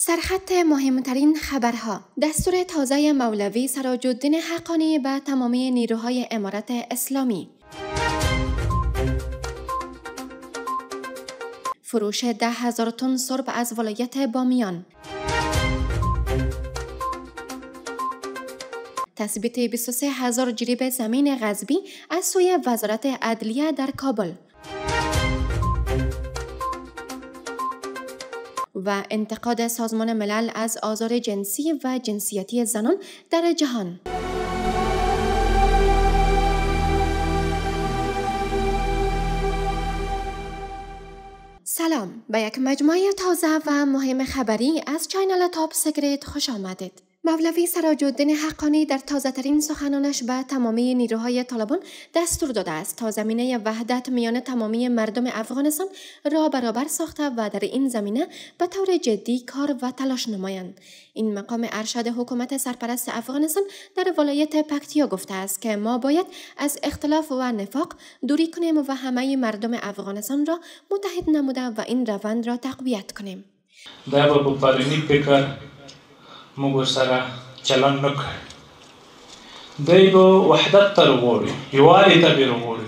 سرخط مهمترین خبرها دستور تازه مولوی سراج حقانی به تمامی نیروهای امارت اسلامی فروش ده هزار تن سرب از ولایت بامیان تثبیت 23 هزار جریب زمین غزبی از سوی وزارت عدلیه در کابل و انتقاد سازمان ملل از آزار جنسی و جنسیتی زنان در جهان سلام به یک مجموعه تازه و مهم خبری از چینل تاپ سگریت خوش آمدید مولوی سراج الدین حقانی در تازهترین سخنانش به تمامی نیروهای طالبان دستور داده است تا زمینه وحدت میان تمامی مردم افغانستان را برابر ساخته و در این زمینه به طور جدی کار و تلاش نمایند این مقام ارشد حکومت سرپرست افغانستان در ولایت پکتیا گفته است که ما باید از اختلاف و نفاق دوری کنیم و همه مردم افغانستان را متحد نموده و این روند را تقویت کنیم موږ سره چلند وکړي دوی به وحدت تر وغوړي یووالي ته به وغوړي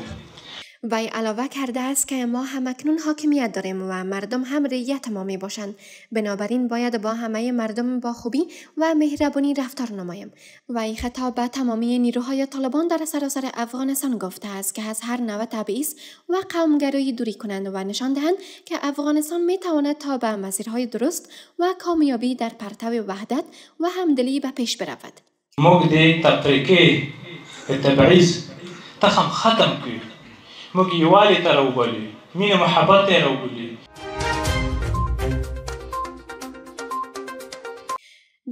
وی علاوه کرده است که ما هم اکنون حاکمیت داریم و مردم هم رعیت ما می باشند بنابراین باید با همه مردم با خوبی و مهربانی رفتار نمایم این خطاب به تمامی نیروهای طالبان در سراسر افغانستان گفته است که از هر نوع تبعیض و قومگرایی دوری کنند و نشان دهند که افغانستان می تواند تا به مسیرهای درست و کامیابی در پرتو وحدت و همدلی به پیش برود تخم ختم کرد. موږ یووالي ته راوبولي مینه محبت ته او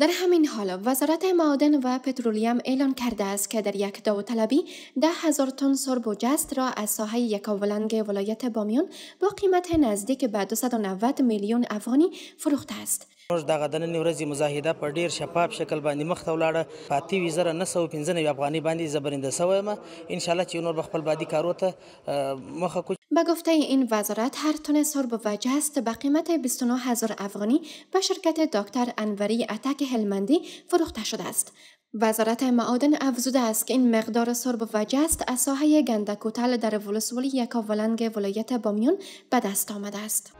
در همین حال وزارت معادن و پترولیم اعلان کرده است که در یک داوطلبی ده هزار تن سرب و جست را از ساحه یکاولنگ ولایت بامیان با قیمت نزدیک به 290 میلیون افغانی فروخته است. موږ دغه د نن ورځې مزاهده په ډیر شفاف شکل باندې مخته ولاړه په اتیوي 915 نه باندې پنځه نوي افغانۍ باندې زبرنده چې نور به خپل کارو ته مخه کوچ به گفته این وزارت هر تن صرب وجه است به قیمت 29 هزار افغانی به شرکت دکتر انوری اتک هلمندی فروخته شده است. وزارت معادن افزوده است که این مقدار سرب وجه جست از ساحه گندکوتل در ولسوالی یکاولنگ ولایت بامیون به دست آمده است.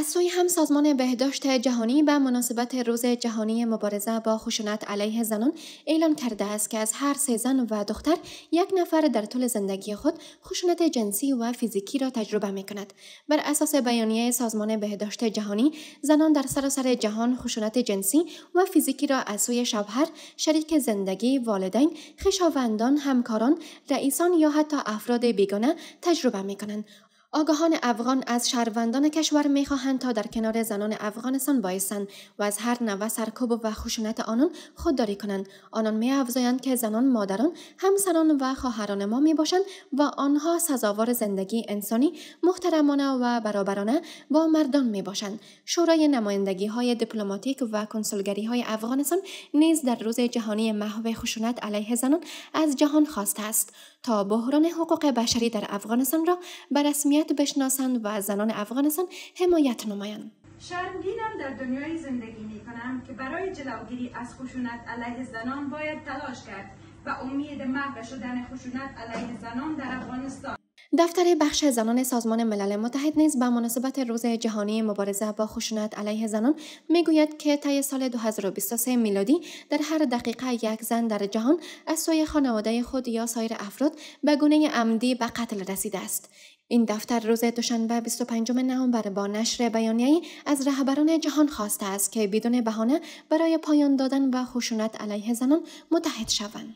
از سوی هم سازمان بهداشت جهانی به مناسبت روز جهانی مبارزه با خشونت علیه زنان اعلان کرده است که از هر سه زن و دختر یک نفر در طول زندگی خود خشونت جنسی و فیزیکی را تجربه می کند. بر اساس بیانیه سازمان بهداشت جهانی زنان در سراسر جهان خشونت جنسی و فیزیکی را از سوی شوهر، شریک زندگی، والدین، خویشاوندان، همکاران، رئیسان یا حتی افراد بیگانه تجربه می کنند. آگاهان افغان از شهروندان کشور میخواهند تا در کنار زنان افغانستان بایستند و از هر نوع سرکوب و خشونت آنان خودداری کنند آنان میافزایند که زنان مادران همسران و خواهران ما میباشند و آنها سزاوار زندگی انسانی محترمانه و برابرانه با مردان میباشند شورای نمایندگی های دیپلماتیک و کنسولگری های افغانستان نیز در روز جهانی محو خشونت علیه زنان از جهان خواسته است تا بحران حقوق بشری در افغانستان را به رسمیت بشناسند و زنان افغانستان حمایت نمایند شرمگینم در دنیای زندگی می کنم که برای جلوگیری از خشونت علیه زنان باید تلاش کرد و امید محو شدن خشونت علیه زنان در افغانستان دفتر بخش زنان سازمان ملل متحد نیز به مناسبت روز جهانی مبارزه با خشونت علیه زنان میگوید که طی سال 2023 میلادی در هر دقیقه یک زن در جهان از سوی خانواده خود یا سایر افراد به گونه عمدی به قتل رسیده است این دفتر روز دوشنبه 25 نوامبر با نشر ای از رهبران جهان خواسته است که بدون بهانه برای پایان دادن به خشونت علیه زنان متحد شوند.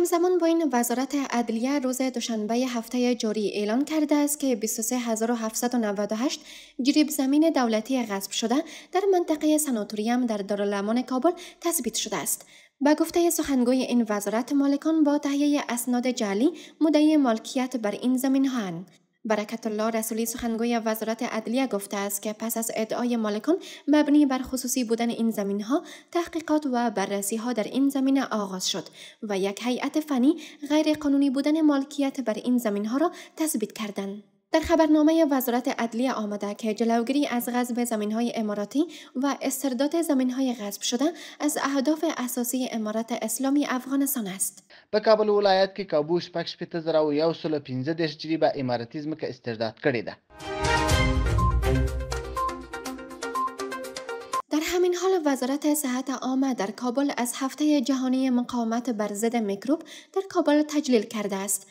همزمان با این وزارت عدلیه روز دوشنبه هفته جاری اعلان کرده است که 23798 جریب زمین دولتی غصب شده در منطقه سناتوریم در دارالامان کابل تثبیت شده است. به گفته سخنگوی این وزارت مالکان با تهیه اسناد جعلی مدعی مالکیت بر این زمین هن. برکت الله رسولی سخنگوی وزارت عدلیه گفته است که پس از ادعای مالکان مبنی بر خصوصی بودن این زمین ها تحقیقات و بررسی ها در این زمین آغاز شد و یک هیئت فنی غیر قانونی بودن مالکیت بر این زمین ها را تثبیت کردند. در خبرنامه وزارت عدلیه آمده که جلوگیری از غصب زمینهای اماراتی و استرداد زمینهای غصب شده از اهداف اساسی امارت اسلامی افغانستان است. په کابل ولایت کې کابو شپږ شپېته زره او یو سل پنځه دېرش جریبه عمارتي ځمکه استرداد کړې ده در همین حال وزارت صحت عامه در کابل از هفته جهانی مقاومت بر ضد میکروب در کابل تجلیل کرده است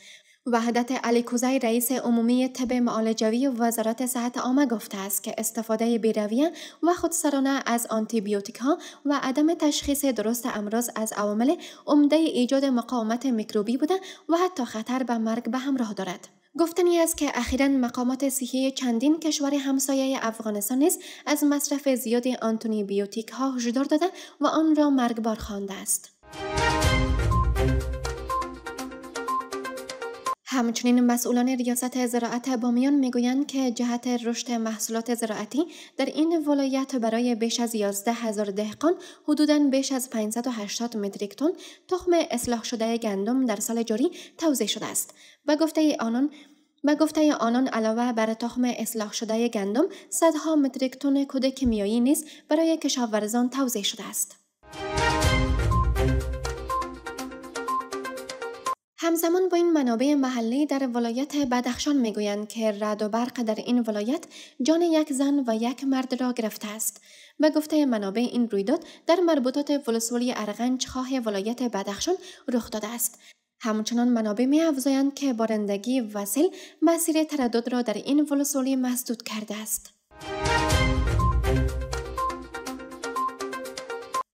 وحدت علی کوزای رئیس عمومی طب معالجوی و وزارت صحت عامه گفته است که استفاده بیرویه و خودسرانه از آنتیبیوتیک ها و عدم تشخیص درست امراض از عوامل عمده ایجاد مقاومت میکروبی بوده و حتی خطر به مرگ به همراه دارد. گفتنی است که اخیرا مقامات صحی چندین کشور همسایه افغانستان نیز از مصرف زیاد آنتونی بیوتیک ها هشدار داده و آن را مرگبار خوانده است. همچنین مسئولان ریاست زراعت بامیان میگویند که جهت رشد محصولات زراعتی در این ولایت برای بیش از 11 هزار دهقان حدوداً بیش از 580 متریک تن تخم اصلاح شده گندم در سال جاری توزیع شده است. و گفته آنان به گفته آنان علاوه بر تخم اصلاح شده گندم صدها متریک تن کود کیمیایی نیز برای کشاورزان توزیع شده است. همزمان با این منابع محلی در ولایت بدخشان میگویند که رد و برق در این ولایت جان یک زن و یک مرد را گرفته است به گفته منابع این رویداد در مربوطات ولسوالی ارغنج خواه ولایت بدخشان رخ داده است همچنان منابع می که بارندگی وسیل مسیر تردد را در این ولسوالی مسدود کرده است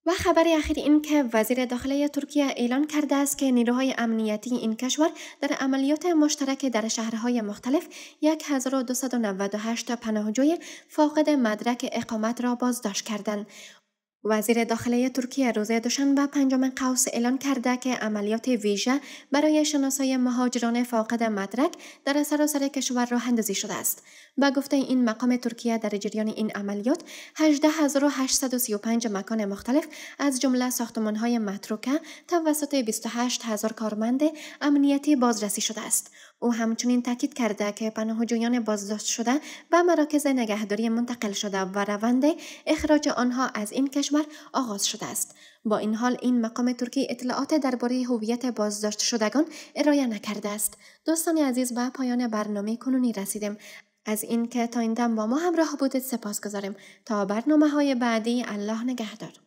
و خبر اخیر این که وزیر داخلی ترکیه اعلان کرده است که نیروهای امنیتی این کشور در عملیات مشترک در شهرهای مختلف 1298 پناهجوی فاقد مدرک اقامت را بازداشت کردند وزیر داخلی ترکیه روز دوشنبه پنجم قوس اعلام کرده که عملیات ویژه برای شناسای مهاجران فاقد مدرک در سراسر کشور راه اندازی شده است با گفته این مقام ترکیه در جریان این عملیات 18835 مکان مختلف از جمله ساختمان‌های متروکه توسط 28000 کارمند امنیتی بازرسی شده است او همچنین تاکید کرده که پناهجویان بازداشت شده و مراکز نگهداری منتقل شده و روند اخراج آنها از این کشور آغاز شده است با این حال این مقام ترکی اطلاعات درباره هویت بازداشت شدگان ارائه نکرده است دوستان عزیز به پایان برنامه کنونی رسیدیم از اینکه تا این دم با ما همراه بودید سپاس گذاریم تا برنامه های بعدی الله نگهدار